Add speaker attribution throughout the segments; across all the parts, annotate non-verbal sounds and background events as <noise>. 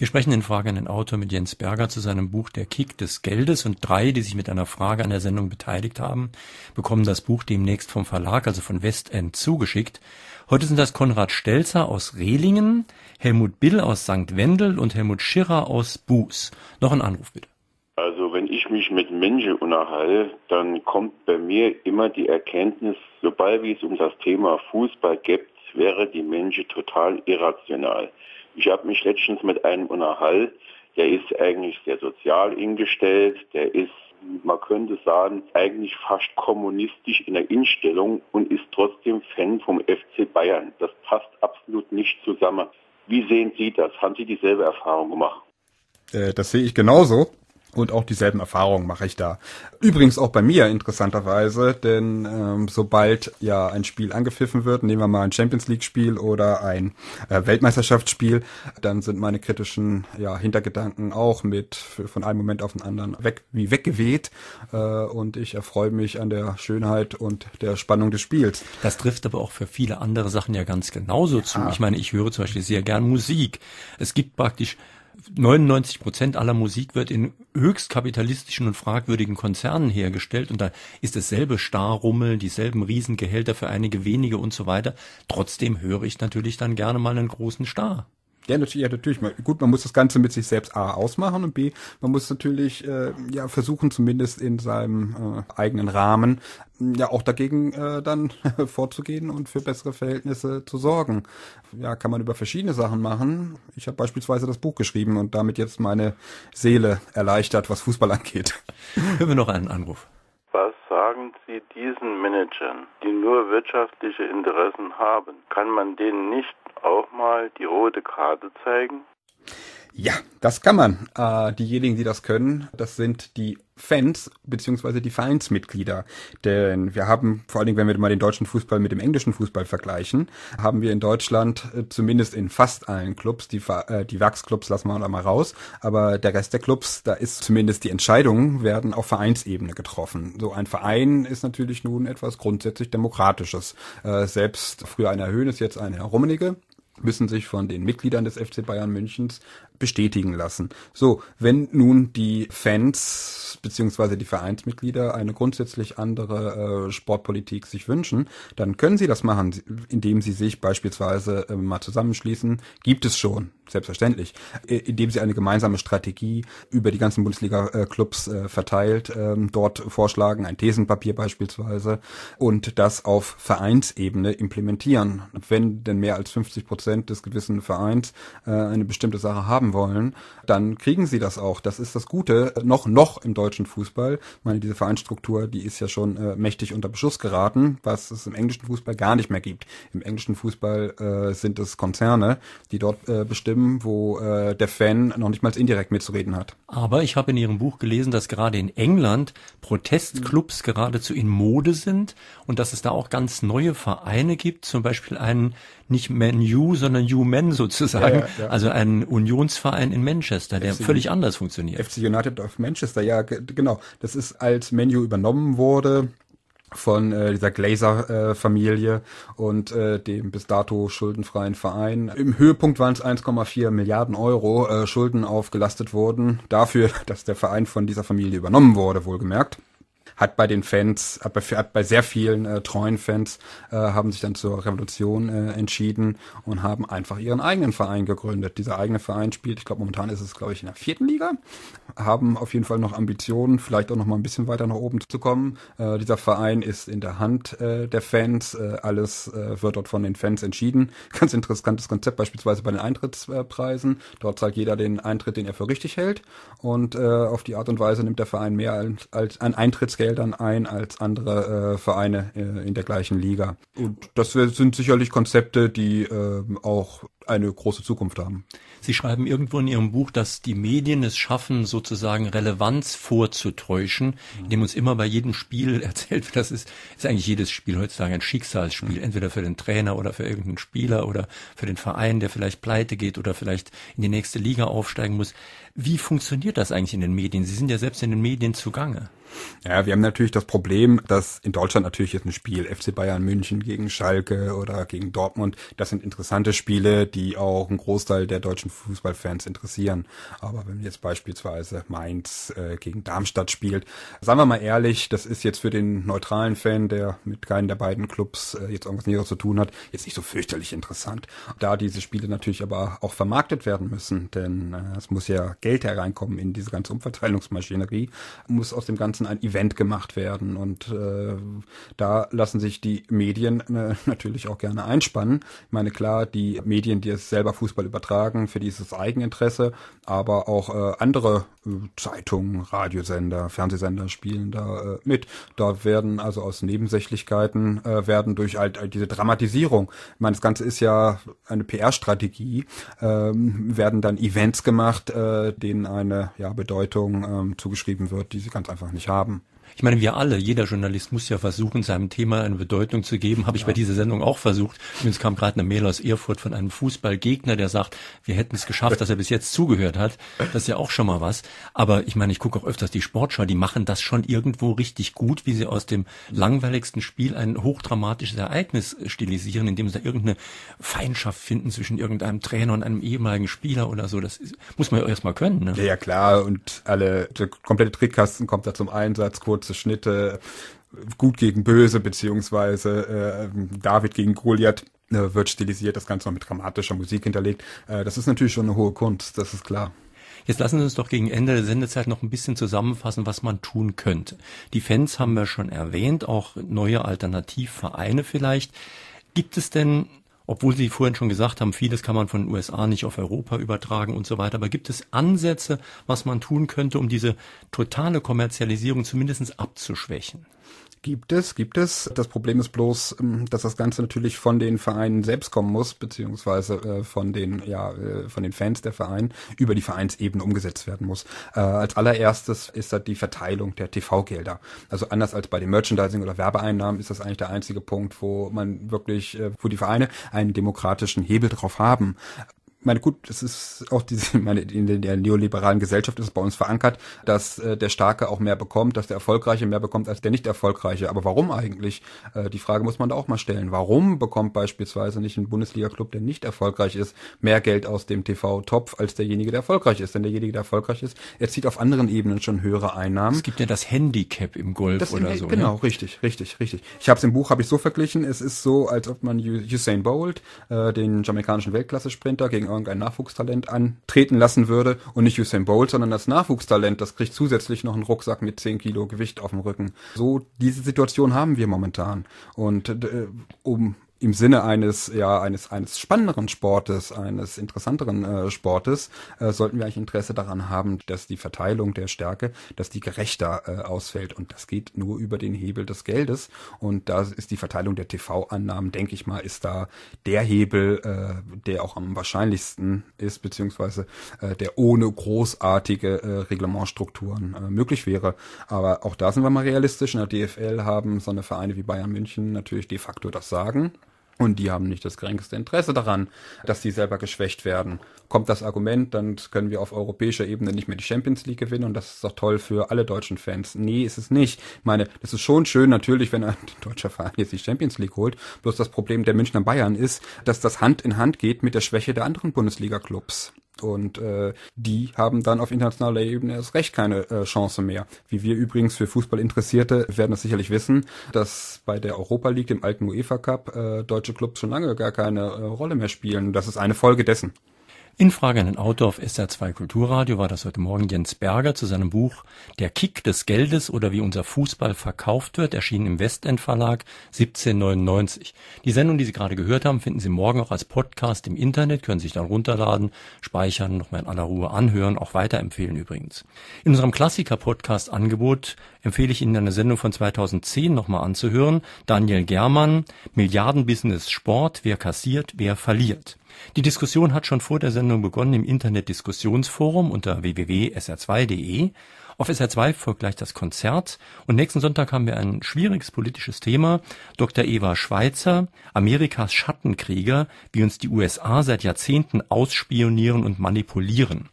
Speaker 1: Wir sprechen in Frage an den Autor mit Jens Berger zu seinem Buch Der Kick des Geldes und drei, die sich mit einer Frage an der Sendung beteiligt haben, bekommen das Buch demnächst vom Verlag, also von Westend, zugeschickt. Heute sind das Konrad Stelzer aus Rehlingen, Helmut Bill aus St. Wendel und Helmut Schirrer aus Buß. Noch ein Anruf bitte.
Speaker 2: Also wenn ich mich mit Menschen unterhalte, dann kommt bei mir immer die Erkenntnis, sobald es um das Thema Fußball gibt, wäre die Menschen total irrational. Ich habe mich letztens mit einem unterhalten, der ist eigentlich sehr sozial eingestellt, der ist, man könnte sagen, eigentlich fast kommunistisch in der Instellung und ist trotzdem Fan vom FC Bayern. Das passt absolut nicht zusammen. Wie sehen Sie das? Haben Sie dieselbe Erfahrung gemacht? Äh, das sehe ich genauso. Und auch dieselben Erfahrungen mache ich da. Übrigens auch bei mir interessanterweise, denn ähm, sobald ja ein Spiel angepfiffen wird, nehmen wir mal ein Champions League-Spiel oder ein äh, Weltmeisterschaftsspiel, dann sind meine kritischen ja, Hintergedanken auch mit von einem Moment auf den anderen weg wie weggeweht. Äh, und ich erfreue mich an der Schönheit und der Spannung des Spiels. Das trifft aber auch für viele andere Sachen ja ganz genauso ja. zu. Ich meine, ich höre zum Beispiel sehr gern Musik. Es gibt
Speaker 1: praktisch 99 Prozent aller Musik wird in höchst kapitalistischen und fragwürdigen Konzernen hergestellt und da ist dasselbe Starrummel, dieselben Riesengehälter für einige wenige
Speaker 2: und so weiter. Trotzdem höre ich natürlich dann gerne mal einen großen Star. Ja, natürlich, ja, natürlich. Gut, man muss das Ganze mit sich selbst A ausmachen und B, man muss natürlich äh, ja versuchen, zumindest in seinem äh, eigenen Rahmen hm, ja auch dagegen äh, dann <laughs> vorzugehen und für bessere Verhältnisse zu sorgen. Ja, kann man über verschiedene Sachen machen. Ich habe beispielsweise das Buch geschrieben und damit jetzt meine Seele erleichtert, was Fußball <laughs> angeht. Hören wir noch einen Anruf.
Speaker 1: Was sagen Sie diesen Managern, die nur wirtschaftliche Interessen haben, kann man denen nicht auch mal die rote Karte zeigen?
Speaker 2: Ja, das kann man. Äh, diejenigen, die das können, das sind die Fans beziehungsweise die Vereinsmitglieder. Denn wir haben, vor allen Dingen, wenn wir mal den deutschen Fußball mit dem englischen Fußball vergleichen, haben wir in Deutschland äh, zumindest in fast allen Clubs, die, äh, die Wachsclubs lassen wir auch mal raus, aber der Rest der Clubs, da ist zumindest die Entscheidungen werden auf Vereinsebene getroffen. So ein Verein ist natürlich nun etwas grundsätzlich Demokratisches. Äh, selbst früher einer Höhn ist jetzt einer Rummenige müssen sich von den Mitgliedern des FC Bayern Münchens bestätigen lassen. So, wenn nun die Fans beziehungsweise die Vereinsmitglieder eine grundsätzlich andere äh, Sportpolitik sich wünschen, dann können sie das machen, indem sie sich beispielsweise äh, mal zusammenschließen. Gibt es schon, selbstverständlich, äh, indem sie eine gemeinsame Strategie über die ganzen Bundesliga-Clubs äh, verteilt, ähm, dort vorschlagen, ein Thesenpapier beispielsweise und das auf Vereinsebene implementieren. Wenn denn mehr als 50 Prozent des gewissen Vereins äh, eine bestimmte Sache haben, wollen, dann kriegen sie das auch. Das ist das Gute, äh, noch, noch im deutschen Fußball. Ich meine, diese Vereinsstruktur, die ist ja schon äh, mächtig unter Beschuss geraten, was es im englischen Fußball gar nicht mehr gibt. Im englischen Fußball äh, sind es Konzerne, die dort äh, bestimmen, wo äh, der Fan noch nicht mal indirekt mitzureden hat.
Speaker 1: Aber ich habe in Ihrem Buch gelesen, dass gerade in England Protestclubs mhm. geradezu in Mode sind und dass es da auch ganz neue Vereine gibt, zum Beispiel einen nicht Man U, sondern U-Men sozusagen, ja, ja, ja. also einen Unions Verein in Manchester, der FC, völlig anders funktioniert.
Speaker 2: FC United of Manchester, ja, genau. Das ist, als Menu übernommen wurde von äh, dieser Glazer-Familie äh, und äh, dem bis dato schuldenfreien Verein. Im Höhepunkt waren es 1,4 Milliarden Euro äh, Schulden aufgelastet wurden, dafür, <laughs> dass der Verein von dieser Familie übernommen wurde, wohlgemerkt hat bei den Fans, hat bei, hat bei sehr vielen äh, treuen Fans, äh, haben sich dann zur Revolution äh, entschieden und haben einfach ihren eigenen Verein gegründet. Dieser eigene Verein spielt, ich glaube momentan ist es, glaube ich, in der vierten Liga, haben auf jeden Fall noch Ambitionen, vielleicht auch noch mal ein bisschen weiter nach oben zu kommen. Äh, dieser Verein ist in der Hand äh, der Fans, äh, alles äh, wird dort von den Fans entschieden. <laughs> Ganz interessantes Konzept, beispielsweise bei den Eintrittspreisen. Dort zahlt jeder den Eintritt, den er für richtig hält und äh, auf die Art und Weise nimmt der Verein mehr als, als ein Eintrittsgeld Geldern ein als andere äh, Vereine äh, in der gleichen Liga. Und das sind sicherlich Konzepte, die äh, auch eine große Zukunft haben.
Speaker 1: Sie schreiben irgendwo in Ihrem Buch, dass die Medien es schaffen, sozusagen Relevanz vorzutäuschen, indem uns immer bei jedem Spiel <laughs> erzählt wird, das ist, ist eigentlich jedes Spiel heutzutage ein Schicksalsspiel, entweder für den Trainer oder für irgendeinen Spieler oder für den Verein, der vielleicht pleite geht oder vielleicht in die nächste Liga aufsteigen muss. Wie funktioniert das eigentlich in den Medien? Sie sind ja selbst in den Medien zugange.
Speaker 2: Ja, wir haben natürlich das Problem, dass in Deutschland natürlich jetzt ein Spiel FC Bayern München gegen Schalke oder gegen Dortmund, das sind interessante Spiele, die die auch einen Großteil der deutschen Fußballfans interessieren. Aber wenn jetzt beispielsweise Mainz äh, gegen Darmstadt spielt, sagen wir mal ehrlich, das ist jetzt für den neutralen Fan, der mit keinen der beiden Clubs äh, jetzt irgendwas Näheres zu tun hat, jetzt nicht so fürchterlich interessant. Da diese Spiele natürlich aber auch vermarktet werden müssen, denn äh, es muss ja Geld hereinkommen in diese ganze Umverteilungsmaschinerie, muss aus dem Ganzen ein Event gemacht werden und äh, da lassen sich die Medien äh, <laughs> natürlich auch gerne einspannen. Ich meine, klar, die Medien, die die selber Fußball übertragen, für dieses Eigeninteresse, aber auch äh, andere äh, Zeitungen, Radiosender, Fernsehsender spielen da äh, mit. Da werden also aus Nebensächlichkeiten äh, werden durch halt, halt diese Dramatisierung. Ich meine, das Ganze ist ja eine PR-Strategie, ähm, werden dann Events gemacht, äh, denen eine ja, Bedeutung ähm, zugeschrieben wird, die sie ganz einfach nicht haben.
Speaker 1: Ich meine, wir alle, jeder Journalist muss ja versuchen, seinem Thema eine Bedeutung zu geben. Habe ich bei dieser Sendung auch versucht. Übrigens kam gerade eine Mail aus Erfurt von einem Fußballgegner, der sagt, wir hätten es geschafft, dass er bis jetzt zugehört hat. Das ist ja auch schon mal was. Aber ich meine, ich gucke auch öfters die Sportschau, die machen das schon irgendwo richtig gut, wie sie aus dem langweiligsten Spiel ein hochdramatisches Ereignis stilisieren, indem sie da irgendeine Feindschaft finden zwischen irgendeinem Trainer und einem ehemaligen Spieler oder so. Das ist, muss man ja erstmal können. Ne? Ja, ja,
Speaker 2: klar. Und alle, der komplette Trickkasten kommt da zum Einsatz. Kurt kurze Schnitte, gut gegen böse, beziehungsweise äh, David gegen Goliath äh, wird stilisiert, das Ganze noch mit dramatischer Musik hinterlegt. Äh, das ist natürlich schon eine hohe Kunst, das ist klar.
Speaker 1: Jetzt lassen Sie uns doch gegen Ende der Sendezeit noch ein bisschen zusammenfassen, was man tun könnte. Die Fans haben wir schon erwähnt, auch neue Alternativvereine vielleicht. Gibt es denn obwohl Sie vorhin schon gesagt haben, vieles kann man von den USA nicht auf Europa übertragen und so weiter. Aber gibt es Ansätze, was man tun könnte, um diese totale Kommerzialisierung zumindest
Speaker 2: abzuschwächen? Gibt es, gibt es. Das Problem ist bloß, ähm, dass das Ganze natürlich von den Vereinen selbst kommen muss, beziehungsweise äh, von den, ja, äh, von den Fans der Vereine über die Vereinsebene umgesetzt werden muss. Äh, als allererstes ist da die Verteilung der TV-Gelder. Also anders als bei den Merchandising- oder Werbeeinnahmen ist das eigentlich der einzige Punkt, wo man wirklich, wo die Vereine einen demokratischen Hebel drauf haben meine, gut, das ist auch diese, <laughs> meine, in der neoliberalen Gesellschaft ist es bei uns verankert, dass äh, der Starke auch mehr bekommt, dass der Erfolgreiche mehr bekommt als der Nicht-Erfolgreiche. Aber warum eigentlich? Äh, die Frage muss man da auch mal stellen. Warum bekommt beispielsweise nicht ein Bundesliga-Club, der nicht erfolgreich ist, mehr Geld aus dem TV-Topf als derjenige, der erfolgreich ist? Denn derjenige, der erfolgreich ist, erzielt auf anderen Ebenen schon höhere Einnahmen. Es gibt ja das Handicap im Golf das oder in, so. Ne? Genau, ne? richtig, richtig, richtig. Ich habe es im Buch, hab ich so verglichen, es ist so, als ob man Usain Bolt, äh, den jamaikanischen Weltklasse-Sprinter, gegen irgendein Nachwuchstalent antreten lassen würde und nicht Usain Bolt, sondern das Nachwuchstalent, das kriegt zusätzlich noch einen Rucksack mit 10 Kilo Gewicht auf dem Rücken. So diese Situation haben wir momentan. Und äh, um im Sinne eines ja eines eines spannenderen Sportes, eines interessanteren äh, Sportes äh, sollten wir eigentlich Interesse daran haben, dass die Verteilung der Stärke, dass die gerechter äh, ausfällt und das geht nur über den Hebel des Geldes und da ist die Verteilung der TV-Annahmen, denke ich mal, ist da der Hebel, äh, der auch am wahrscheinlichsten ist beziehungsweise äh, der ohne großartige äh, Reglementstrukturen äh, möglich wäre. Aber auch da sind wir mal realistisch. In der DFL haben so eine Vereine wie Bayern München natürlich de facto das Sagen und die haben nicht das geringste Interesse daran, dass die selber geschwächt werden. Kommt das Argument, dann können wir auf europäischer Ebene nicht mehr die Champions League gewinnen und das ist doch toll für alle deutschen Fans. Nee, ist es nicht. Ich meine, das ist schon schön natürlich, wenn ein <laughs> deutscher Verein jetzt die Champions League holt. Bloß das Problem der Münchner Bayern ist, dass das Hand in Hand geht mit der Schwäche der anderen Bundesliga-Clubs. Und äh, die haben dann auf internationaler Ebene erst recht keine äh, Chance mehr. Wie wir übrigens für Fußballinteressierte werden das sicherlich wissen, dass bei der Europa League, dem alten UEFA Cup, äh, deutsche Clubs schon lange gar keine äh, Rolle mehr spielen. Das ist eine Folge dessen.
Speaker 1: In Frage an den Autor auf SR2 Kulturradio war das heute Morgen Jens Berger zu seinem Buch Der Kick des Geldes oder wie unser Fußball verkauft wird, erschienen im Westend Verlag 1799. Die Sendung, die Sie gerade gehört haben, finden Sie morgen auch als Podcast im Internet, können Sie sich dann runterladen, speichern, nochmal in aller Ruhe anhören, auch weiterempfehlen übrigens. In unserem Klassiker-Podcast-Angebot empfehle ich Ihnen eine Sendung von 2010 nochmal anzuhören. Daniel Germann, Milliardenbusiness Sport, wer kassiert, wer verliert. Die Diskussion hat schon vor der Sendung begonnen im Internet-Diskussionsforum unter www.sr2.de. Auf SR2 folgt gleich das Konzert und nächsten Sonntag haben wir ein schwieriges politisches Thema. Dr. Eva Schweizer, Amerikas Schattenkrieger, wie uns die USA seit Jahrzehnten ausspionieren und manipulieren.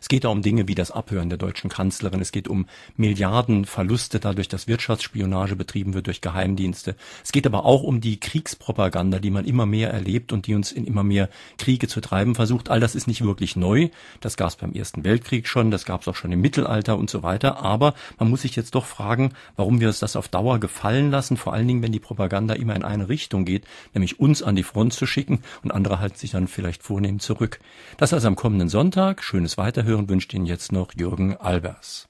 Speaker 1: Es geht da um Dinge wie das Abhören der deutschen Kanzlerin. Es geht um Milliardenverluste dadurch, dass Wirtschaftsspionage betrieben wird durch Geheimdienste. Es geht aber auch um die Kriegspropaganda, die man immer mehr erlebt und die uns in immer mehr Kriege zu treiben versucht. All das ist nicht wirklich neu. Das gab es beim Ersten Weltkrieg schon, das gab es auch schon im Mittelalter und so weiter. Aber man muss sich jetzt doch fragen, warum wir uns das auf Dauer gefallen lassen, vor allen Dingen, wenn die Propaganda immer in eine Richtung geht, nämlich uns an die Front zu schicken und andere halten sich dann vielleicht vornehm zurück. Das also am kommenden Sonntag. Schönes Weiter Weiterhören wünscht Ihnen jetzt noch Jürgen Albers.